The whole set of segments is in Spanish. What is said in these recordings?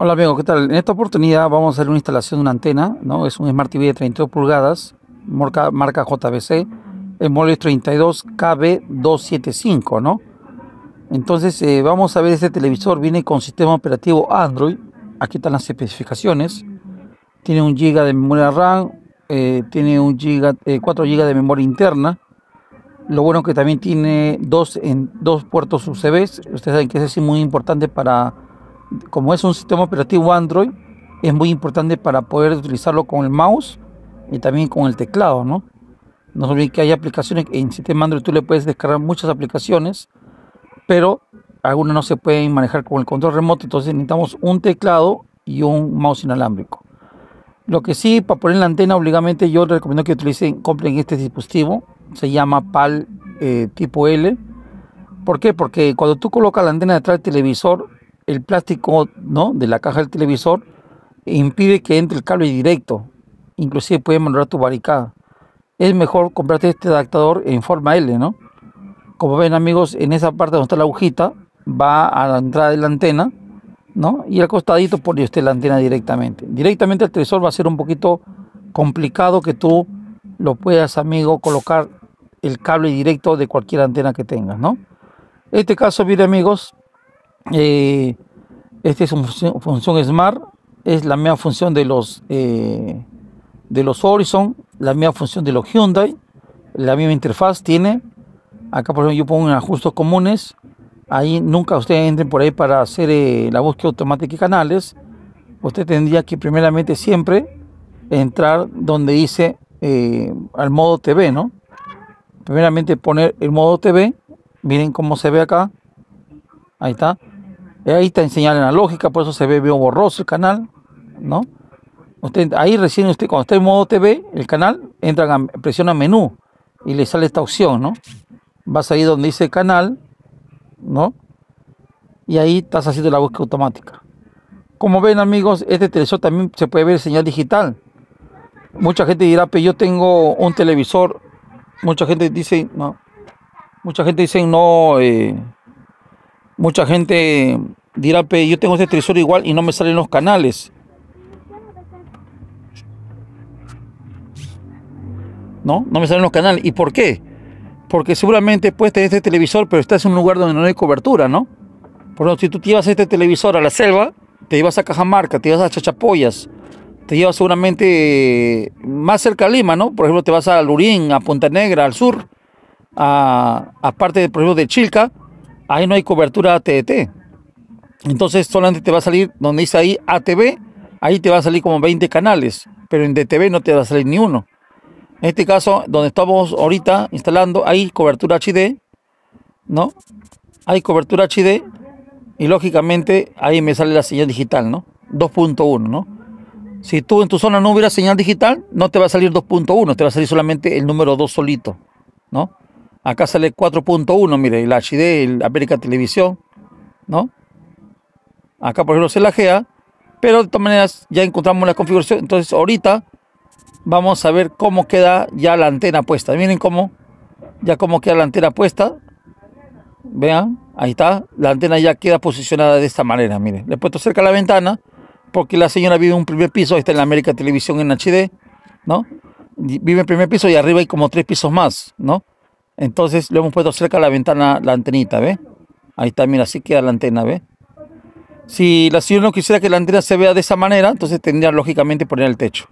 Hola amigos, ¿qué tal? En esta oportunidad vamos a hacer una instalación de una antena, ¿no? Es un Smart TV de 32 pulgadas, marca, marca JBC, el modelo 32KB275, ¿no? Entonces eh, vamos a ver este televisor, viene con sistema operativo Android, aquí están las especificaciones, tiene un GB de memoria RAM, eh, tiene un giga, 4 eh, GB de memoria interna, lo bueno que también tiene dos, en, dos puertos USB, ustedes saben que eso es muy importante para como es un sistema operativo Android, es muy importante para poder utilizarlo con el mouse y también con el teclado, ¿no? No se olviden que hay aplicaciones, en sistema Android tú le puedes descargar muchas aplicaciones, pero algunas no se pueden manejar con el control remoto, entonces necesitamos un teclado y un mouse inalámbrico. Lo que sí, para poner la antena, obligadamente yo recomiendo que utilicen, compren este dispositivo, se llama PAL eh, tipo L. ¿Por qué? Porque cuando tú colocas la antena detrás del televisor, el plástico ¿no? de la caja del televisor impide que entre el cable directo. Inclusive puede manchar tu barricada. Es mejor comprarte este adaptador en forma L, ¿no? Como ven amigos, en esa parte donde está la agujita va a la entrada de la antena, ¿no? Y al costadito pone usted la antena directamente. Directamente al televisor va a ser un poquito complicado que tú lo puedas, amigo, colocar el cable directo de cualquier antena que tengas, ¿no? En este caso, mire amigos, eh, esta es una función, Smart, es la misma función de los, eh, de los Horizon, la misma función de los Hyundai, la misma interfaz tiene. Acá, por ejemplo, yo pongo en ajustes comunes. Ahí nunca ustedes entren por ahí para hacer eh, la búsqueda automática y canales. Usted tendría que primeramente siempre entrar donde dice eh, al modo TV, ¿no? Primeramente poner el modo TV. Miren cómo se ve acá. Ahí está. Eh, ahí está en señal analógica, por eso se ve bien borroso el canal, ¿no? ahí recién usted, cuando está en modo TV, el canal, entra, presiona menú y le sale esta opción, ¿no? Vas ahí donde dice canal, ¿no? Y ahí estás haciendo la búsqueda automática. Como ven amigos, este televisor también se puede ver señal digital. Mucha gente dirá, pero yo tengo un televisor. Mucha gente dice, no. Mucha gente dice, no. Eh". mucha gente dirá, yo tengo este televisor igual y no me salen los canales. ¿No? No me salen los canales. ¿Y por qué? Porque seguramente puedes tener este televisor, pero estás en un lugar donde no hay cobertura, ¿no? Por ejemplo, si tú te llevas este televisor a la selva, te llevas a Cajamarca, te llevas a Chachapoyas, te llevas seguramente eh, más cerca a Lima, ¿no? Por ejemplo, te vas a Lurín, a Punta Negra, al sur, a, parte, de, por ejemplo, de Chilca, ahí no hay cobertura ATT. Entonces solamente te va a salir donde dice ahí ATV, ahí te va a salir como 20 canales, pero en DTV no te va a salir ni uno. En este caso, donde estamos ahorita instalando, hay cobertura HD, ¿no? Hay cobertura HD y lógicamente ahí me sale la señal digital, ¿no? 2.1, ¿no? Si tú en tu zona no hubiera señal digital, no te va a salir 2.1, te va a salir solamente el número 2 solito, ¿no? Acá sale 4.1, mire, el HD, el América Televisión, ¿no? Acá, por ejemplo, se lajea, pero de todas maneras ya encontramos la configuración. Entonces, ahorita vamos a ver cómo queda ya la antena puesta. Miren cómo, ya cómo queda la antena puesta. Vean, ahí está. La antena ya queda posicionada de esta manera. Miren, le he puesto cerca la ventana porque la señora vive en un primer piso. Está en la América Televisión en HD, ¿no? Vive en primer piso y arriba hay como tres pisos más, ¿no? Entonces le hemos puesto cerca la ventana la antenita, ¿ve? Ahí está, mira, así queda la antena, ¿ve? Si la señora no quisiera que la antena se vea de esa manera, entonces tendría lógicamente poner el techo.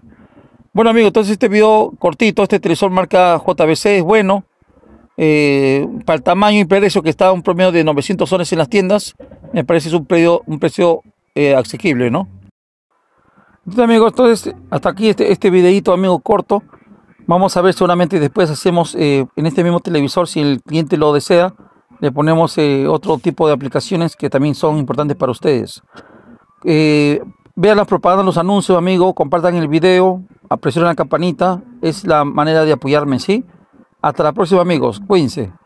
Bueno amigos, entonces este video cortito, este televisor marca JBC es bueno. Eh, para el tamaño y precio que está un promedio de 900 soles en las tiendas, me parece es un, un precio accesible, eh, asequible, ¿no? Entonces amigos, entonces hasta aquí este, este videito amigo corto. Vamos a ver seguramente después hacemos eh, en este mismo televisor si el cliente lo desea le ponemos eh, otro tipo de aplicaciones que también son importantes para ustedes. Eh, vean las propagandas, los anuncios, amigos, compartan el video, presionen la campanita, es la manera de apoyarme, ¿sí? Hasta la próxima, amigos, cuídense.